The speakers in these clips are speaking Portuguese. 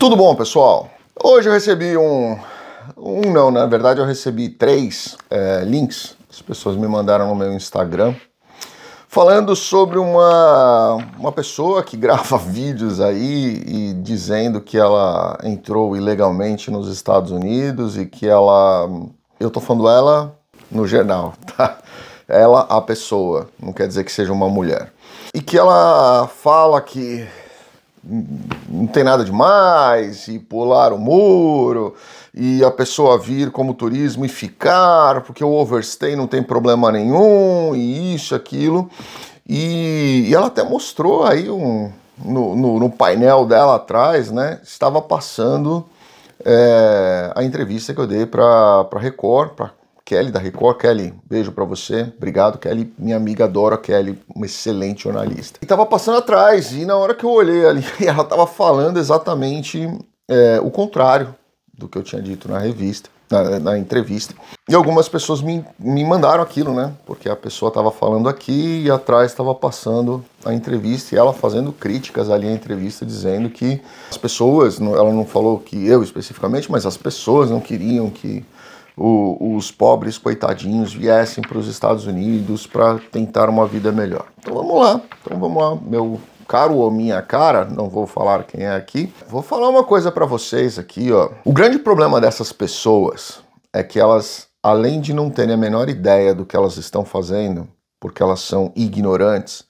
Tudo bom, pessoal? Hoje eu recebi um. Um não, né? na verdade eu recebi três é, links. As pessoas me mandaram no meu Instagram falando sobre uma, uma pessoa que grava vídeos aí e dizendo que ela entrou ilegalmente nos Estados Unidos e que ela. Eu tô falando ela no geral, tá? Ela, a pessoa, não quer dizer que seja uma mulher. E que ela fala que não tem nada demais, e pular o muro, e a pessoa vir como turismo e ficar, porque o overstay não tem problema nenhum, e isso, aquilo. E, e ela até mostrou aí um, no, no, no, painel dela atrás, né? Estava passando é, a entrevista que eu dei para Record, para Kelly da Record. Kelly, beijo para você. Obrigado, Kelly. Minha amiga adora Kelly, uma excelente jornalista. E tava passando atrás e na hora que eu olhei ali, ela tava falando exatamente é, o contrário do que eu tinha dito na revista. Na, na, entrevista. E algumas pessoas me, me mandaram aquilo, né? Porque a pessoa tava falando aqui e atrás estava passando a entrevista e ela fazendo críticas ali à entrevista, dizendo que as pessoas, ela não falou que eu especificamente, mas as pessoas não queriam que o, os pobres coitadinhos viessem para os Estados Unidos para tentar uma vida melhor. Então vamos lá, então vamos lá, meu caro ou minha cara, não vou falar quem é aqui. Vou falar uma coisa para vocês aqui, ó. O grande problema dessas pessoas é que elas, além de não terem a menor ideia do que elas estão fazendo, porque elas são ignorantes.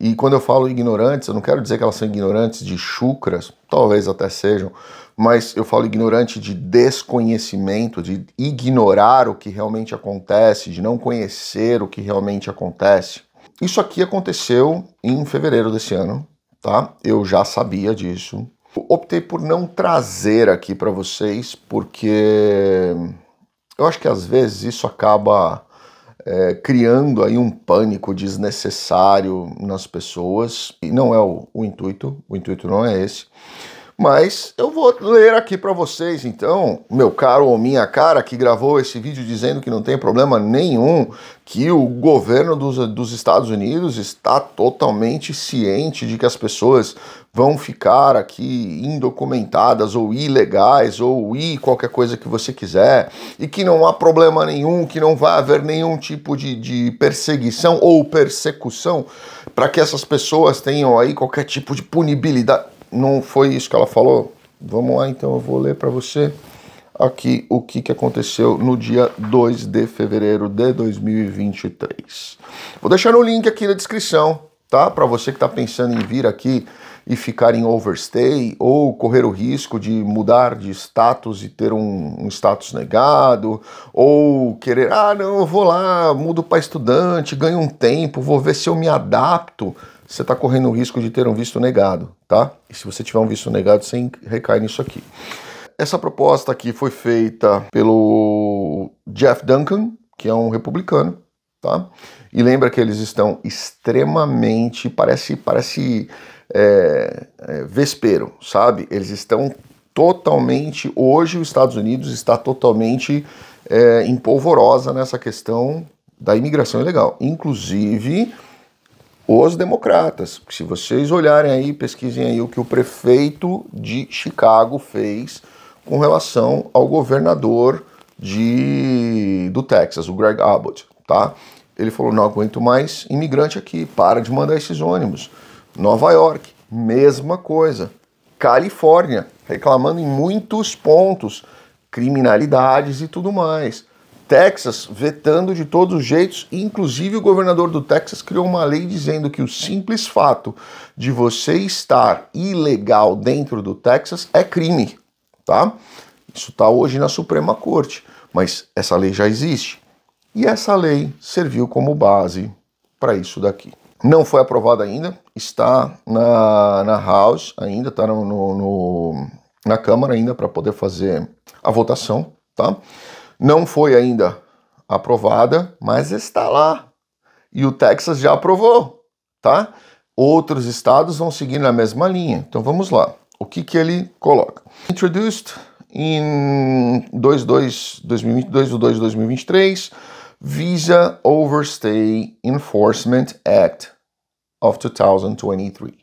E quando eu falo ignorantes, eu não quero dizer que elas são ignorantes de chucras, talvez até sejam, mas eu falo ignorante de desconhecimento, de ignorar o que realmente acontece, de não conhecer o que realmente acontece. Isso aqui aconteceu em fevereiro desse ano, tá? Eu já sabia disso. Optei por não trazer aqui para vocês, porque eu acho que às vezes isso acaba é, criando aí um pânico desnecessário nas pessoas, e não é o, o intuito, o intuito não é esse. Mas eu vou ler aqui para vocês, então, meu caro ou minha cara, que gravou esse vídeo dizendo que não tem problema nenhum, que o governo dos, dos Estados Unidos está totalmente ciente de que as pessoas vão ficar aqui indocumentadas ou ilegais ou i qualquer coisa que você quiser e que não há problema nenhum, que não vai haver nenhum tipo de, de perseguição ou persecução para que essas pessoas tenham aí qualquer tipo de punibilidade não foi isso que ela falou? Vamos lá, então eu vou ler para você aqui o que, que aconteceu no dia 2 de fevereiro de 2023. Vou deixar o link aqui na descrição, tá? Para você que está pensando em vir aqui e ficar em overstay ou correr o risco de mudar de status e ter um, um status negado ou querer, ah, não, eu vou lá, mudo para estudante, ganho um tempo, vou ver se eu me adapto você está correndo o risco de ter um visto negado, tá? E se você tiver um visto negado, você recai nisso aqui. Essa proposta aqui foi feita pelo Jeff Duncan, que é um republicano, tá? E lembra que eles estão extremamente, parece, parece é, é, vespero, sabe? Eles estão totalmente, hoje os Estados Unidos está totalmente é, em polvorosa nessa questão da imigração ilegal. Inclusive os democratas. Se vocês olharem aí, pesquisem aí o que o prefeito de Chicago fez com relação ao governador de, do Texas, o Greg Abbott, tá? Ele falou: não aguento mais imigrante aqui, para de mandar esses ônibus. Nova York, mesma coisa. Califórnia, reclamando em muitos pontos, criminalidades e tudo mais. Texas vetando de todos os jeitos, inclusive o governador do Texas criou uma lei dizendo que o simples fato de você estar ilegal dentro do Texas é crime, tá? Isso está hoje na Suprema Corte, mas essa lei já existe. E essa lei serviu como base para isso daqui. Não foi aprovada ainda, está na, na House ainda, está no, no, na Câmara ainda para poder fazer a votação, tá? Não foi ainda aprovada, mas está lá. E o Texas já aprovou, tá? Outros estados vão seguir na mesma linha. Então vamos lá. O que, que ele coloca? Introduced in 22, 2022 de 2 de 2023, Visa Overstay Enforcement Act of 2023.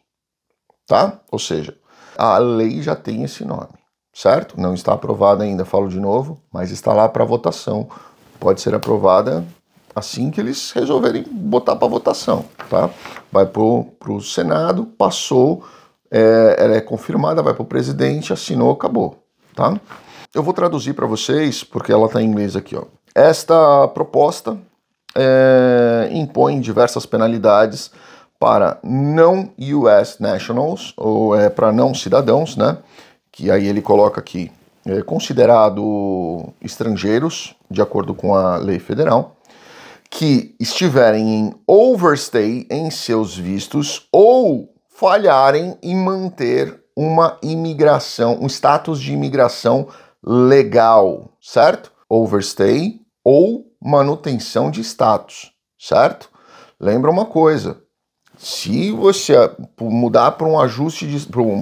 Tá? Ou seja, a lei já tem esse nome certo? Não está aprovada ainda, falo de novo, mas está lá para votação. Pode ser aprovada assim que eles resolverem botar para votação, tá? Vai para o Senado, passou, é, ela é confirmada, vai para o presidente, assinou, acabou, tá? Eu vou traduzir para vocês, porque ela está em inglês aqui, ó. Esta proposta é, impõe diversas penalidades para não US nationals, ou é, para não cidadãos, né? que aí ele coloca aqui, é, considerado estrangeiros, de acordo com a lei federal, que estiverem em overstay em seus vistos ou falharem em manter uma imigração, um status de imigração legal, certo? Overstay ou manutenção de status, certo? Lembra uma coisa: se você mudar para um ajuste,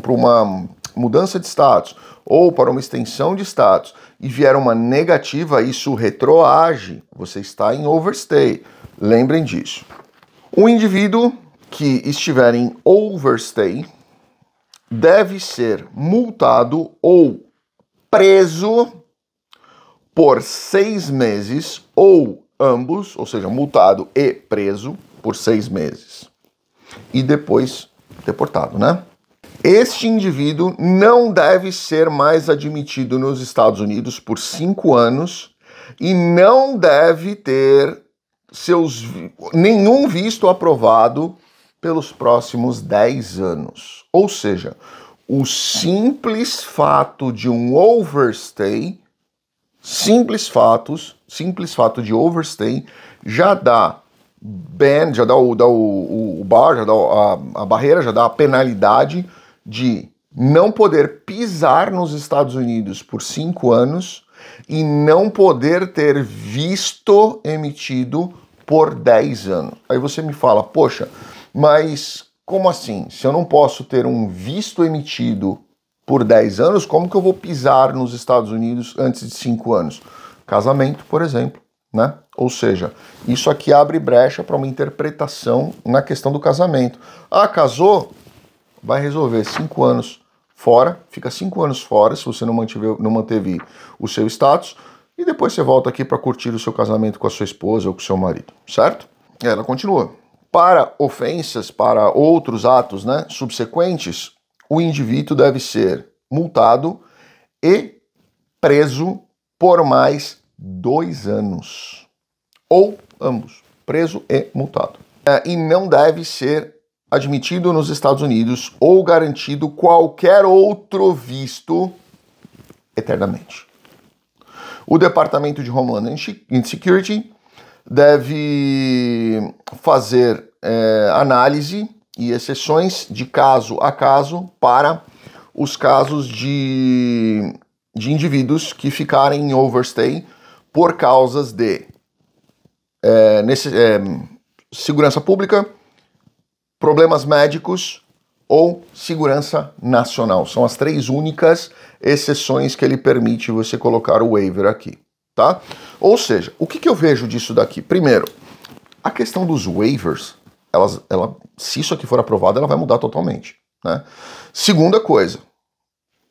para uma mudança de status ou para uma extensão de status e vier uma negativa, isso retroage, você está em overstay. Lembrem disso. o indivíduo que estiver em overstay deve ser multado ou preso por seis meses ou ambos, ou seja, multado e preso por seis meses e depois deportado, né? Este indivíduo não deve ser mais admitido nos Estados Unidos por cinco anos e não deve ter seus, nenhum visto aprovado pelos próximos dez anos. Ou seja, o simples fato de um overstay, simples fatos, simples fato de overstay já dá ban, já dá o, dá o, o, o bar, já dá a, a barreira, já dá a penalidade de não poder pisar nos Estados Unidos por cinco anos e não poder ter visto emitido por 10 anos. Aí você me fala, poxa, mas como assim? Se eu não posso ter um visto emitido por 10 anos, como que eu vou pisar nos Estados Unidos antes de 5 anos? Casamento, por exemplo, né? Ou seja, isso aqui abre brecha para uma interpretação na questão do casamento. Ah, casou? vai resolver cinco anos fora, fica cinco anos fora se você não, mantiver, não manteve o seu status, e depois você volta aqui para curtir o seu casamento com a sua esposa ou com o seu marido, certo? Ela continua. Para ofensas, para outros atos né, subsequentes, o indivíduo deve ser multado e preso por mais dois anos. Ou ambos, preso e multado. É, e não deve ser admitido nos Estados Unidos ou garantido qualquer outro visto eternamente. O Departamento de Homeland Security deve fazer é, análise e exceções de caso a caso para os casos de, de indivíduos que ficarem em overstay por causas de é, nesse, é, segurança pública, problemas médicos ou segurança nacional. São as três únicas exceções que ele permite você colocar o waiver aqui, tá? Ou seja, o que, que eu vejo disso daqui? Primeiro, a questão dos waivers, elas, ela, se isso aqui for aprovado, ela vai mudar totalmente, né? Segunda coisa,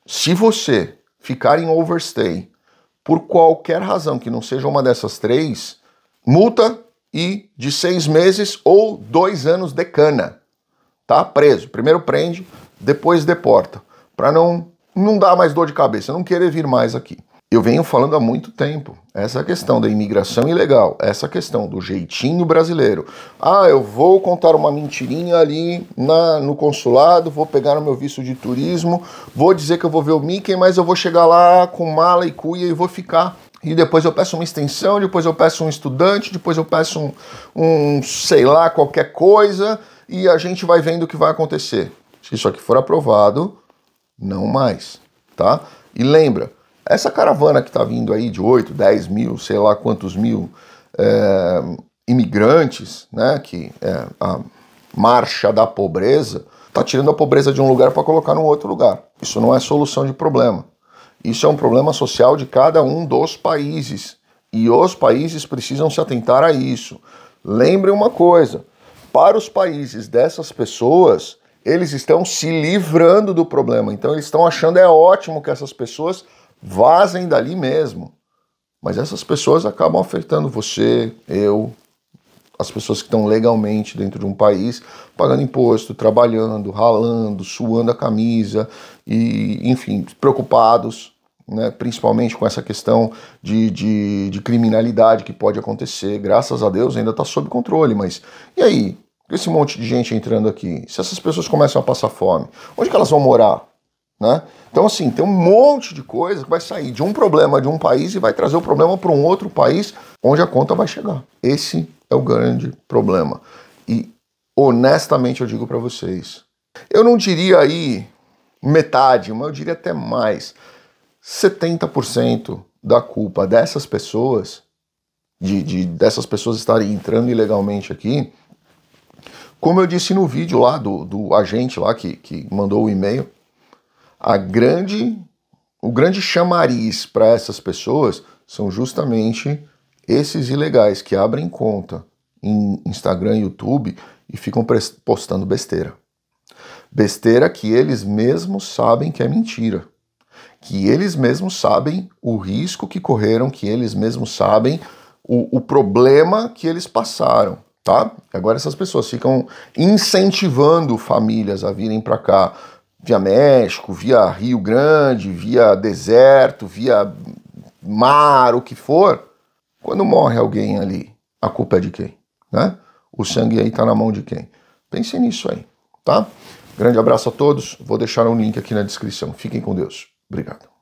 se você ficar em overstay por qualquer razão que não seja uma dessas três, multa e de seis meses ou dois anos de cana tá preso. Primeiro prende, depois deporta, para não não dar mais dor de cabeça, não querer vir mais aqui. Eu venho falando há muito tempo essa questão da imigração ilegal, essa questão do jeitinho brasileiro. Ah, eu vou contar uma mentirinha ali na, no consulado, vou pegar o meu visto de turismo, vou dizer que eu vou ver o Mickey, mas eu vou chegar lá com mala e cuia e vou ficar e depois eu peço uma extensão, depois eu peço um estudante, depois eu peço um, um sei lá, qualquer coisa, e a gente vai vendo o que vai acontecer. Se isso aqui for aprovado, não mais, tá? E lembra, essa caravana que está vindo aí de 8, 10 mil, sei lá quantos mil é, imigrantes, né, que é a marcha da pobreza, está tirando a pobreza de um lugar para colocar num outro lugar. Isso não é solução de problema. Isso é um problema social de cada um dos países. E os países precisam se atentar a isso. lembre uma coisa: para os países dessas pessoas, eles estão se livrando do problema. Então eles estão achando é ótimo que essas pessoas vazem dali mesmo. Mas essas pessoas acabam afetando você, eu, as pessoas que estão legalmente dentro de um país, pagando imposto, trabalhando, ralando, suando a camisa e, enfim, preocupados, né, principalmente com essa questão de, de, de criminalidade que pode acontecer. Graças a Deus ainda está sob controle, mas e aí? Esse monte de gente entrando aqui, se essas pessoas começam a passar fome, onde que elas vão morar? Né? Então, assim, tem um monte de coisa que vai sair de um problema de um país e vai trazer o problema para um outro país onde a conta vai chegar. Esse é o grande problema. E honestamente eu digo para vocês, eu não diria aí metade, mas eu diria até mais. 70% da culpa dessas pessoas, de, de, dessas pessoas estarem entrando ilegalmente aqui, como eu disse no vídeo lá do, do agente lá que, que mandou o e-mail, a grande, o grande chamariz para essas pessoas são justamente esses ilegais que abrem conta em Instagram e YouTube e ficam postando besteira. Besteira que eles mesmos sabem que é mentira. Que eles mesmos sabem o risco que correram, que eles mesmos sabem o, o problema que eles passaram tá? Agora essas pessoas ficam incentivando famílias a virem para cá via México, via Rio Grande, via deserto, via mar, o que for. Quando morre alguém ali, a culpa é de quem, né? O sangue aí tá na mão de quem? Pense nisso aí, tá? Grande abraço a todos. Vou deixar um link aqui na descrição. Fiquem com Deus. Obrigado.